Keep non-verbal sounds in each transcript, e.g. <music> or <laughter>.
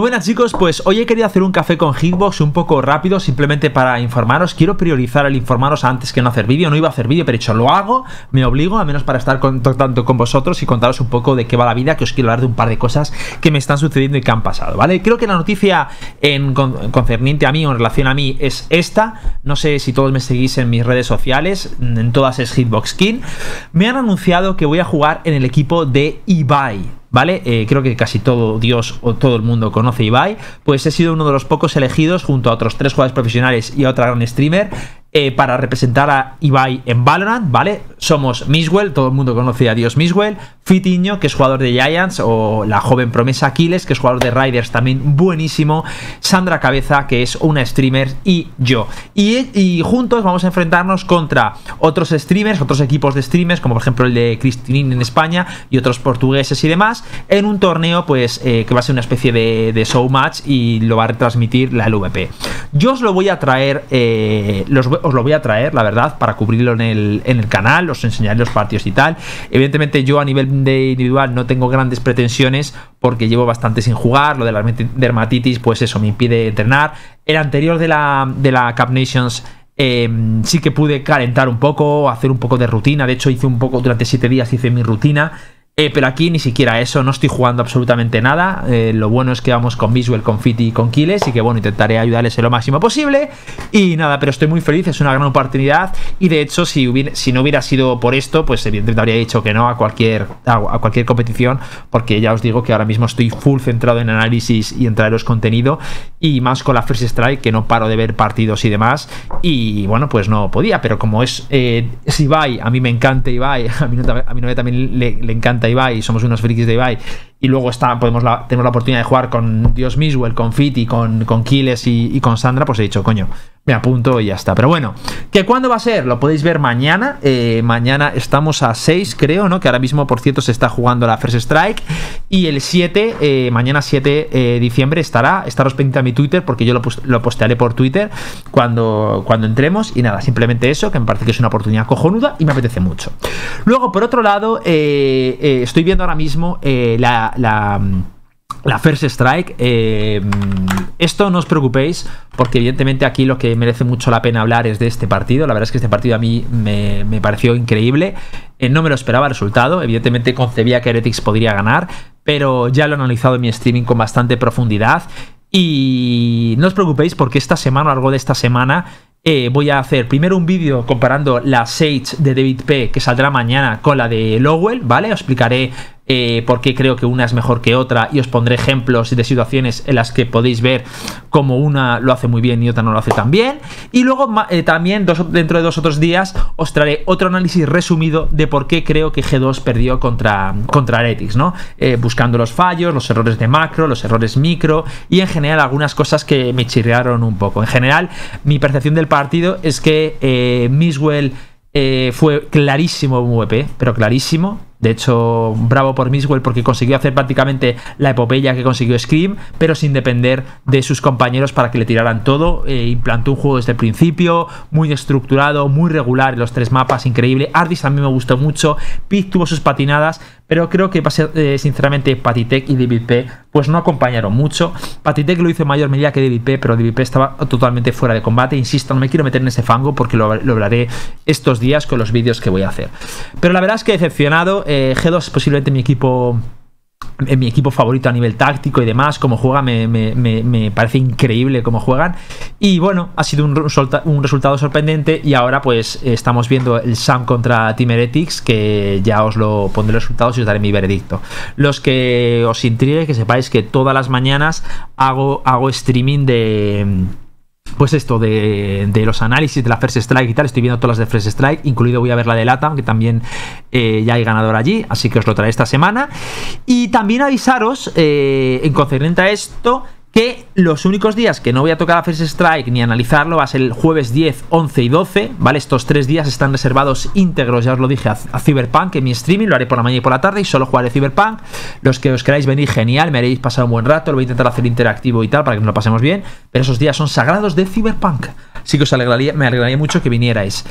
Muy buenas chicos, pues hoy he querido hacer un café con Hitbox un poco rápido, simplemente para informaros. Quiero priorizar el informaros antes que no hacer vídeo. No iba a hacer vídeo, pero hecho lo hago, me obligo, al menos para estar contactando con vosotros y contaros un poco de qué va la vida, que os quiero hablar de un par de cosas que me están sucediendo y que han pasado, ¿vale? Creo que la noticia en concerniente a mí o en relación a mí es esta. No sé si todos me seguís en mis redes sociales, en todas es Hitbox King. Me han anunciado que voy a jugar en el equipo de Ibai ¿vale? Eh, creo que casi todo Dios o todo el mundo conoce Ibai, pues he sido uno de los pocos elegidos junto a otros tres jugadores profesionales y a otra gran streamer eh, para representar a Ibai en Valorant, ¿vale? Somos Miswell, todo el mundo conoce a Dios Miswell, Fitiño, que es jugador de Giants, o la joven promesa Aquiles, que es jugador de Riders también buenísimo, Sandra Cabeza, que es una streamer, y yo. Y, juntos vamos a enfrentarnos contra otros streamers, otros equipos de streamers, como por ejemplo el de Cristinín en España y otros portugueses y demás, en un torneo pues eh, que va a ser una especie de, de showmatch y lo va a retransmitir la LVP. Yo os lo voy a traer, eh, los os lo voy a traer, la verdad, para cubrirlo en el, en el canal, os enseñaré los partidos y tal. Evidentemente yo a nivel de individual no tengo grandes pretensiones porque llevo bastante sin jugar, lo de la dermatitis pues eso me impide entrenar. El anterior de la, de la Cup Nations... Em, sí que pude calentar un poco, hacer un poco de rutina. De hecho, hice un poco durante 7 días, hice mi rutina. Eh, pero aquí ni siquiera eso, no estoy jugando absolutamente nada. Eh, lo bueno es que vamos con Visual, con Fiti y con Kiles. Y que bueno, intentaré ayudarles en lo máximo posible. Y nada, pero estoy muy feliz, es una gran oportunidad. Y de hecho, si, hubiera, si no hubiera sido por esto, pues evidentemente habría dicho que no a cualquier, a, cualquier competición. Porque ya os digo que ahora mismo estoy full centrado en análisis y en traeros contenido. Y más con la First Strike, que no paro de ver partidos y demás. Y bueno, pues no podía. Pero como es, eh, Ibai, a mí me encanta Ibai, <laughs> a mi, a novia también le encanta de Ibai, somos unos frikis de Ibai y luego está, podemos tenemos la oportunidad de jugar con Dios Miswell, con Fiti, con, con Kiles y, con Sandra. Pues he dicho, coño, me apunto y ya está. Pero bueno, ¿que cuándo va a ser? Lo podéis ver mañana. Eh, mañana estamos a 6, creo, ¿no? Que ahora mismo, por cierto, se está jugando la First Strike. Y el 7, eh, mañana 7 de eh, diciembre, estará. Estaros pendiente a mi Twitter porque yo lo, lo, postearé por Twitter cuando, cuando entremos. Y nada, simplemente eso, que me parece que es una oportunidad cojonuda y me apetece mucho. Luego, por otro lado, estoy viendo ahora mismo la la, First Strike. Eh, esto no os preocupéis, porque evidentemente aquí lo que merece mucho la pena hablar es de este partido. La verdad es que este partido a mí me, pareció increíble. Eh, no me lo esperaba el resultado. Evidentemente concebía que Heretics podría ganar, pero ya lo he analizado en mi streaming con bastante profundidad. Y no os preocupéis porque esta semana, a lo largo de esta semana, eh, voy a hacer primero un vídeo comparando la Sage de David P que saldrá mañana con la de Lowell, ¿vale? Os explicaré eh, por qué creo que una es mejor que otra y os pondré ejemplos de situaciones en las que podéis ver cómo una lo hace muy bien y otra no lo hace tan bien. Y luego eh, también dentro de dos otros días os traeré otro análisis resumido de por qué creo que G2 perdió contra, contra Aretics, ¿no? Eh, buscando los fallos, los errores de macro, los errores micro y en general algunas cosas que me chirrearon un poco. En general, mi percepción del partido es que eh, Miswell... fue clarísimo VP, pero clarísimo de hecho, bravo por Miswell porque consiguió hacer prácticamente la epopeya que consiguió Scream, pero sin depender de sus compañeros para que le tiraran todo. Eh, implantó un juego desde el principio, muy estructurado, muy regular en los tres mapas, increíble. Ardis mí me gustó mucho. Pig tuvo sus patinadas, pero creo que eh, sinceramente Patitec y DVP. pues no acompañaron mucho. Patitec lo hizo en mayor medida que DVP, pero DVP estaba totalmente fuera de combate. Insisto, no me quiero meter en ese fango porque lo, lo hablaré estos días con los vídeos que voy a hacer. Pero la verdad es que decepcionado eh, G2 es posiblemente mi equipo eh, mi equipo favorito a nivel táctico y demás, como juega, me, parece increíble cómo juegan. Y bueno, ha sido un, resultado sorprendente y ahora pues estamos viendo el Sam contra Team que ya os lo pondré los resultados y os daré mi veredicto. Los que os intrigue, que sepáis que todas las mañanas hago, hago streaming de pues esto de, los análisis de la First Strike y tal, estoy viendo todas las de First Strike, incluido voy a ver la de LATAM, que también eh, ya hay ganador allí, así que os lo traeré esta semana. Y también avisaros, eh, en concerniente a esto, que los únicos días que no voy a tocar a First Strike ni analizarlo va a ser el jueves 10, 11 y 12, ¿vale? Estos tres días están reservados íntegros, ya os lo dije, a, Cyberpunk en mi streaming, lo haré por la mañana y por la tarde y solo jugaré Cyberpunk. Los que os queráis venir, genial, me haréis pasar un buen rato, lo voy a intentar hacer interactivo y tal para que nos lo pasemos bien, pero esos días son sagrados de Cyberpunk, así que os me alegraría mucho que vinierais.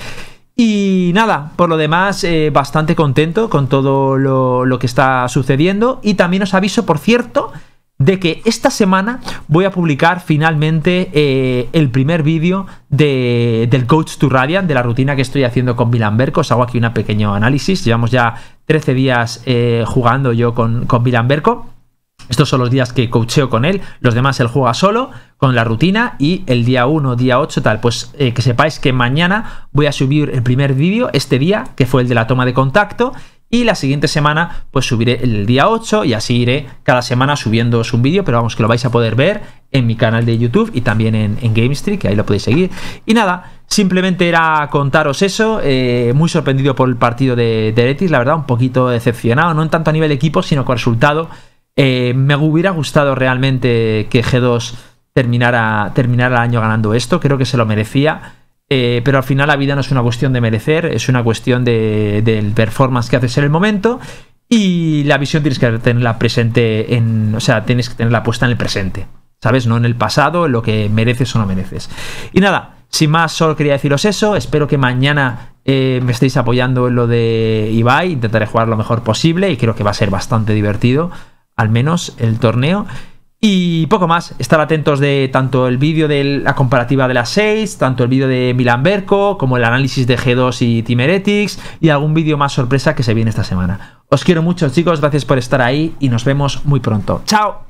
Y nada, por lo demás, eh, bastante contento con todo lo que está sucediendo. Y también os aviso, por cierto, de que esta semana voy a publicar finalmente eh, el primer vídeo del Coach to Radiant, de la rutina que estoy haciendo con Milan Berco. Os hago aquí un pequeño análisis. Llevamos ya 13 días eh, jugando yo con, con Milan Berco. Estos son los días que coacheo con él, los demás él juega solo, con la rutina, y el día 1, día 8, tal. Pues eh, que sepáis que mañana voy a subir el primer vídeo, este día, que fue el de la toma de contacto, y la siguiente semana, pues subiré el día 8 y así iré cada semana subiendo un vídeo, pero vamos que lo vais a poder ver en mi canal de YouTube y también en, Game Street, que ahí lo podéis seguir. Y nada, simplemente era contaros eso, eh, muy sorprendido por el partido de, de la verdad, un poquito decepcionado, no en tanto a nivel equipo, sino con resultado. Eh, me hubiera gustado realmente que G2 terminara, terminara el año ganando esto, creo que se lo merecía. Eh, pero al final la vida no es una cuestión de merecer, es una cuestión del performance que haces en el momento. Y la visión tienes que tenerla presente en. O sea, tienes que tenerla puesta en el presente. ¿Sabes? No en el pasado, en lo que mereces o no mereces. Y nada, sin más, solo quería deciros eso. Espero que mañana eh, me estéis apoyando en lo de Ibai. Intentaré jugar lo mejor posible y creo que va a ser bastante divertido. Al menos el torneo. Y poco más, estar atentos de tanto el vídeo de la comparativa de las 6, tanto el vídeo de Milan Berco, como el análisis de G2 y Timeretics, y algún vídeo más sorpresa que se viene esta semana. Os quiero mucho chicos, gracias por estar ahí y nos vemos muy pronto. ¡Chao!